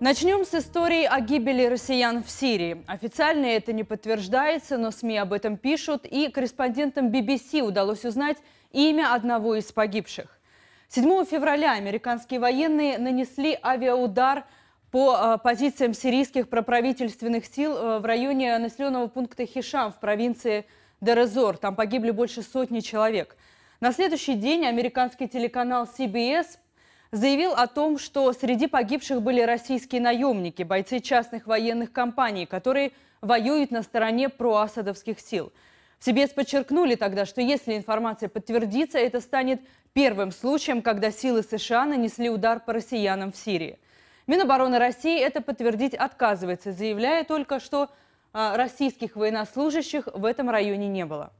Начнем с истории о гибели россиян в Сирии. Официально это не подтверждается, но СМИ об этом пишут, и корреспондентам BBC удалось узнать имя одного из погибших. 7 февраля американские военные нанесли авиаудар по э, позициям сирийских проправительственных сил э, в районе населенного пункта Хишам в провинции Дерезор. Там погибли больше сотни человек. На следующий день американский телеканал CBS заявил о том, что среди погибших были российские наемники, бойцы частных военных компаний, которые воюют на стороне проасадовских сил. В Себес подчеркнули тогда, что если информация подтвердится, это станет первым случаем, когда силы США нанесли удар по россиянам в Сирии. Минобороны России это подтвердить отказывается, заявляя только, что а, российских военнослужащих в этом районе не было.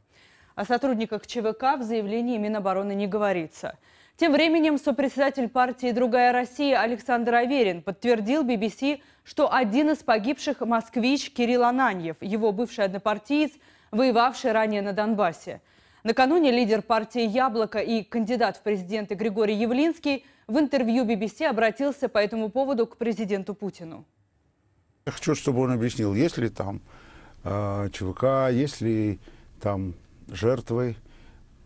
О сотрудниках ЧВК в заявлении Минобороны не говорится – тем временем сопредседатель партии «Другая Россия» Александр Аверин подтвердил BBC, что один из погибших – москвич Кирилл Ананьев, его бывший однопартиец, воевавший ранее на Донбассе. Накануне лидер партии «Яблоко» и кандидат в президенты Григорий Явлинский в интервью BBC обратился по этому поводу к президенту Путину. Я хочу, чтобы он объяснил, есть ли там э, ЧВК, есть ли там жертвы,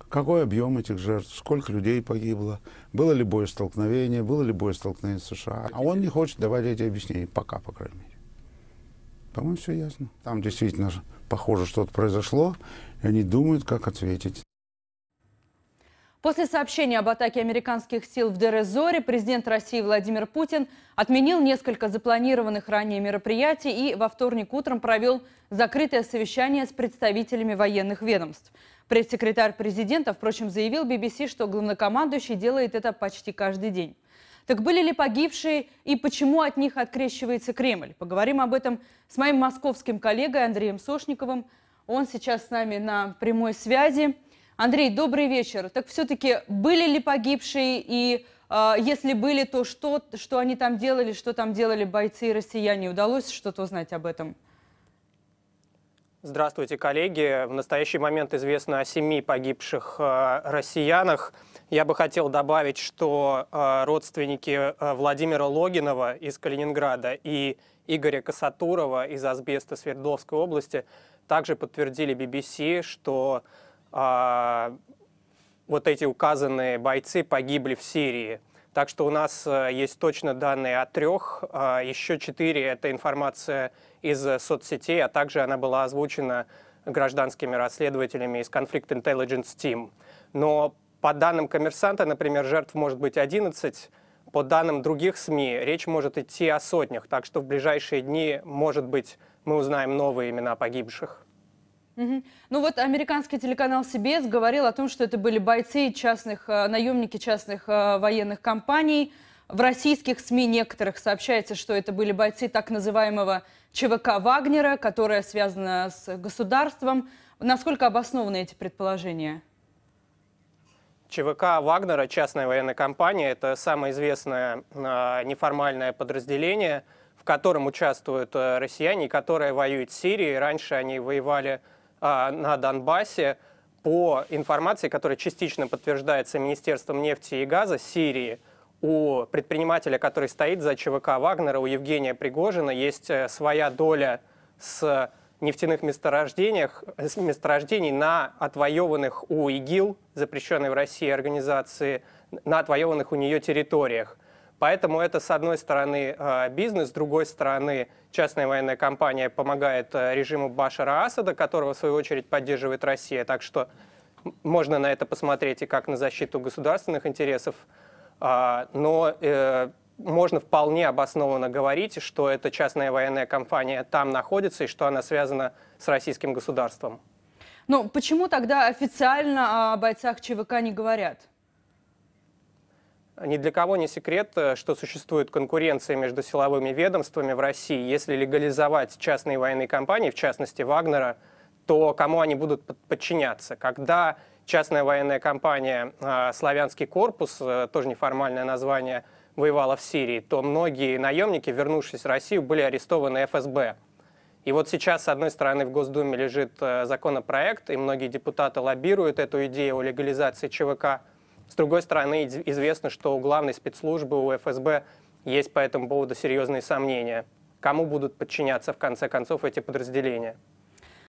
какой объем этих жертв, сколько людей погибло, было ли боестолкновение, было ли боестолкновение с США. А он не хочет давать эти объяснения, пока, по крайней мере. По-моему, все ясно. Там действительно похоже, что-то произошло, и они думают, как ответить. После сообщения об атаке американских сил в Дерезоре президент России Владимир Путин отменил несколько запланированных ранее мероприятий и во вторник утром провел закрытое совещание с представителями военных ведомств. Пресс-секретарь президента, впрочем, заявил BBC, что главнокомандующий делает это почти каждый день. Так были ли погибшие и почему от них открещивается Кремль? Поговорим об этом с моим московским коллегой Андреем Сошниковым. Он сейчас с нами на прямой связи. Андрей, добрый вечер. Так все-таки были ли погибшие и э, если были, то что, что они там делали, что там делали бойцы и россияне? Удалось что-то узнать об этом? Здравствуйте, коллеги. В настоящий момент известно о семи погибших э, россиянах. Я бы хотел добавить, что э, родственники э, Владимира Логинова из Калининграда и Игоря Касатурова из Азбеста Свердловской области также подтвердили BBC, что а, вот эти указанные бойцы погибли в Сирии. Так что у нас э, есть точно данные о трех, а, еще четыре – это информация из э, соцсетей, а также она была озвучена гражданскими расследователями из Conflict Intelligence Team. Но по данным коммерсанта, например, жертв может быть 11, по данным других СМИ речь может идти о сотнях, так что в ближайшие дни, может быть, мы узнаем новые имена погибших. Угу. Ну вот американский телеканал CBS говорил о том, что это были бойцы частных, э, наемники частных э, военных компаний. В российских СМИ некоторых сообщается, что это были бойцы так называемого ЧВК Вагнера, которая связана с государством. Насколько обоснованы эти предположения? ЧВК Вагнера, частная военная компания, это самое известное а, неформальное подразделение, в котором участвуют э, россияне, которое воюет в Сирии. Раньше они воевали а, на Донбассе по информации, которая частично подтверждается Министерством нефти и газа Сирии, у предпринимателя, который стоит за ЧВК Вагнера, у Евгения Пригожина, есть э, своя доля с нефтяных месторождениях, месторождений на отвоеванных у ИГИЛ, запрещенной в России организации, на отвоеванных у нее территориях. Поэтому это, с одной стороны, э, бизнес, с другой стороны, частная военная компания помогает э, режиму Башара Асада, которого, в свою очередь, поддерживает Россия. Так что можно на это посмотреть и как на защиту государственных интересов, а, но э, можно вполне обоснованно говорить, что эта частная военная компания там находится и что она связана с российским государством. Но ну, почему тогда официально о бойцах ЧВК не говорят? Ни для кого не секрет, э, что существует конкуренция между силовыми ведомствами в России. Если легализовать частные военные компании, в частности Вагнера, то кому они будут подчиняться? Когда частная военная компания а, «Славянский корпус», э, тоже неформальное название, воевала в Сирии, то многие наемники, вернувшись в Россию, были арестованы ФСБ. И вот сейчас, с одной стороны, в Госдуме лежит э, законопроект, и многие депутаты лоббируют эту идею о легализации ЧВК – с другой стороны, известно, что у главной спецслужбы, у ФСБ есть по этому поводу серьезные сомнения. Кому будут подчиняться в конце концов эти подразделения?